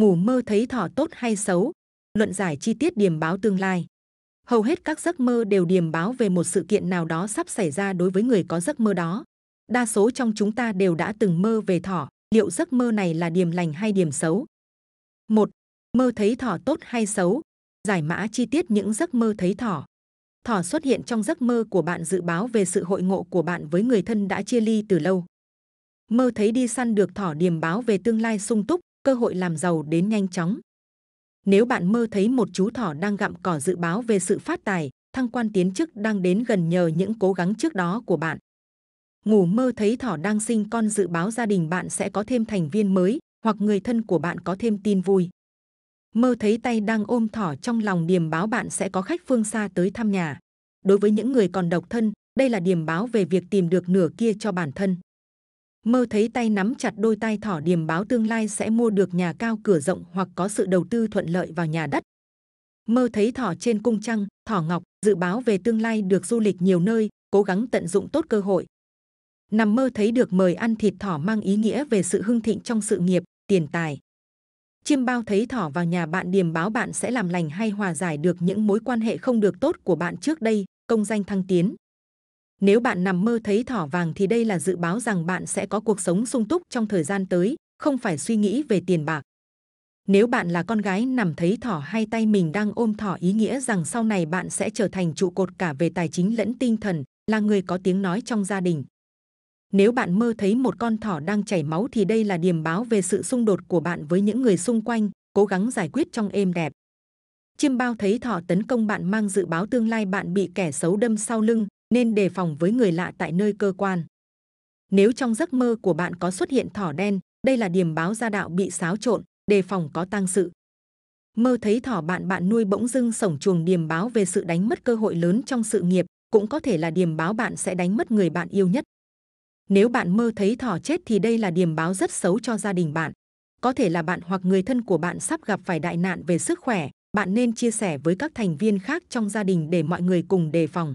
ngủ mơ thấy thỏ tốt hay xấu, luận giải chi tiết điểm báo tương lai. Hầu hết các giấc mơ đều điểm báo về một sự kiện nào đó sắp xảy ra đối với người có giấc mơ đó. Đa số trong chúng ta đều đã từng mơ về thỏ, liệu giấc mơ này là điểm lành hay điểm xấu? 1. Mơ thấy thỏ tốt hay xấu? Giải mã chi tiết những giấc mơ thấy thỏ. Thỏ xuất hiện trong giấc mơ của bạn dự báo về sự hội ngộ của bạn với người thân đã chia ly từ lâu. Mơ thấy đi săn được thỏ điểm báo về tương lai sung túc, cơ hội làm giàu đến nhanh chóng. Nếu bạn mơ thấy một chú thỏ đang gặm cỏ dự báo về sự phát tài, thăng quan tiến chức đang đến gần nhờ những cố gắng trước đó của bạn. Ngủ mơ thấy thỏ đang sinh con dự báo gia đình bạn sẽ có thêm thành viên mới hoặc người thân của bạn có thêm tin vui. Mơ thấy tay đang ôm thỏ trong lòng điềm báo bạn sẽ có khách phương xa tới thăm nhà. Đối với những người còn độc thân, đây là điềm báo về việc tìm được nửa kia cho bản thân. Mơ thấy tay nắm chặt đôi tay thỏ điềm báo tương lai sẽ mua được nhà cao cửa rộng hoặc có sự đầu tư thuận lợi vào nhà đất. Mơ thấy thỏ trên cung trăng, thỏ ngọc, dự báo về tương lai được du lịch nhiều nơi, cố gắng tận dụng tốt cơ hội. Nằm mơ thấy được mời ăn thịt thỏ mang ý nghĩa về sự hưng thịnh trong sự nghiệp, tiền tài. Chiêm bao thấy thỏ vào nhà bạn điềm báo bạn sẽ làm lành hay hòa giải được những mối quan hệ không được tốt của bạn trước đây, công danh thăng tiến. Nếu bạn nằm mơ thấy thỏ vàng thì đây là dự báo rằng bạn sẽ có cuộc sống sung túc trong thời gian tới, không phải suy nghĩ về tiền bạc. Nếu bạn là con gái nằm thấy thỏ hay tay mình đang ôm thỏ ý nghĩa rằng sau này bạn sẽ trở thành trụ cột cả về tài chính lẫn tinh thần, là người có tiếng nói trong gia đình. Nếu bạn mơ thấy một con thỏ đang chảy máu thì đây là điềm báo về sự xung đột của bạn với những người xung quanh, cố gắng giải quyết trong êm đẹp. Chiêm bao thấy thỏ tấn công bạn mang dự báo tương lai bạn bị kẻ xấu đâm sau lưng, nên đề phòng với người lạ tại nơi cơ quan. Nếu trong giấc mơ của bạn có xuất hiện thỏ đen, đây là điểm báo gia đạo bị xáo trộn, đề phòng có tăng sự. Mơ thấy thỏ bạn bạn nuôi bỗng dưng sổng chuồng điềm báo về sự đánh mất cơ hội lớn trong sự nghiệp, cũng có thể là điềm báo bạn sẽ đánh mất người bạn yêu nhất. Nếu bạn mơ thấy thỏ chết thì đây là điềm báo rất xấu cho gia đình bạn. Có thể là bạn hoặc người thân của bạn sắp gặp phải đại nạn về sức khỏe, bạn nên chia sẻ với các thành viên khác trong gia đình để mọi người cùng đề phòng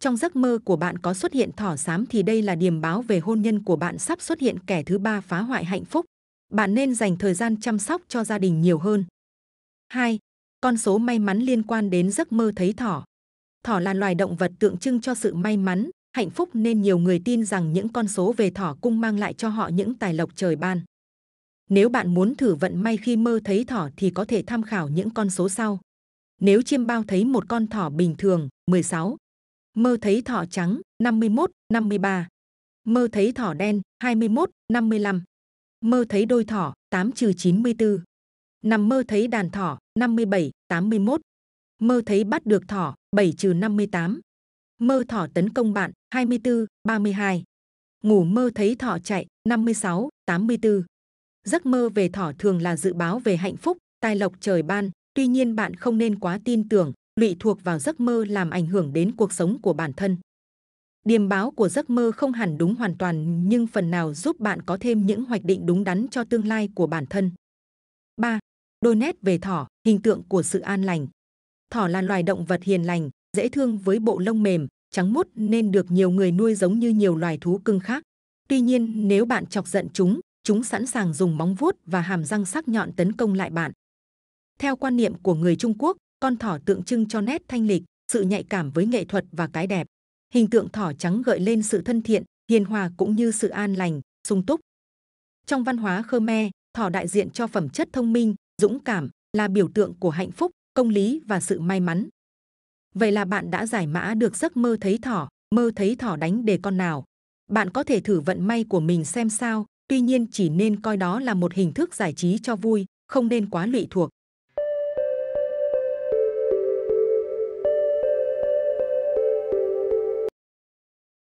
trong giấc mơ của bạn có xuất hiện thỏ xám thì đây là điềm báo về hôn nhân của bạn sắp xuất hiện kẻ thứ ba phá hoại hạnh phúc. Bạn nên dành thời gian chăm sóc cho gia đình nhiều hơn. 2. Con số may mắn liên quan đến giấc mơ thấy thỏ. Thỏ là loài động vật tượng trưng cho sự may mắn, hạnh phúc nên nhiều người tin rằng những con số về thỏ cung mang lại cho họ những tài lộc trời ban. Nếu bạn muốn thử vận may khi mơ thấy thỏ thì có thể tham khảo những con số sau. Nếu chiêm bao thấy một con thỏ bình thường, 16, mơ thấy thỏ trắng 51, 53, mơ thấy thỏ đen 21, 55, mơ thấy đôi thỏ 8 trừ 94, nằm mơ thấy đàn thỏ 57, 81, mơ thấy bắt được thỏ 7 trừ 58, mơ thỏ tấn công bạn 24, 32, ngủ mơ thấy thỏ chạy 56, 84. Giấc mơ về thỏ thường là dự báo về hạnh phúc, tài lộc trời ban, tuy nhiên bạn không nên quá tin tưởng, lụy thuộc vào giấc mơ làm ảnh hưởng đến cuộc sống của bản thân. Điềm báo của giấc mơ không hẳn đúng hoàn toàn nhưng phần nào giúp bạn có thêm những hoạch định đúng đắn cho tương lai của bản thân. 3. Đôi nét về thỏ, hình tượng của sự an lành. Thỏ là loài động vật hiền lành, dễ thương với bộ lông mềm, trắng mốt nên được nhiều người nuôi giống như nhiều loài thú cưng khác. Tuy nhiên, nếu bạn chọc giận chúng, chúng sẵn sàng dùng móng vuốt và hàm răng sắc nhọn tấn công lại bạn. Theo quan niệm của người Trung Quốc, con thỏ tượng trưng cho nét thanh lịch, sự nhạy cảm với nghệ thuật và cái đẹp. Hình tượng thỏ trắng gợi lên sự thân thiện, hiền hòa cũng như sự an lành, sung túc. Trong văn hóa Khmer, thỏ đại diện cho phẩm chất thông minh, dũng cảm, là biểu tượng của hạnh phúc, công lý và sự may mắn. Vậy là bạn đã giải mã được giấc mơ thấy thỏ, mơ thấy thỏ đánh đề con nào. Bạn có thể thử vận may của mình xem sao, tuy nhiên chỉ nên coi đó là một hình thức giải trí cho vui, không nên quá lụy thuộc.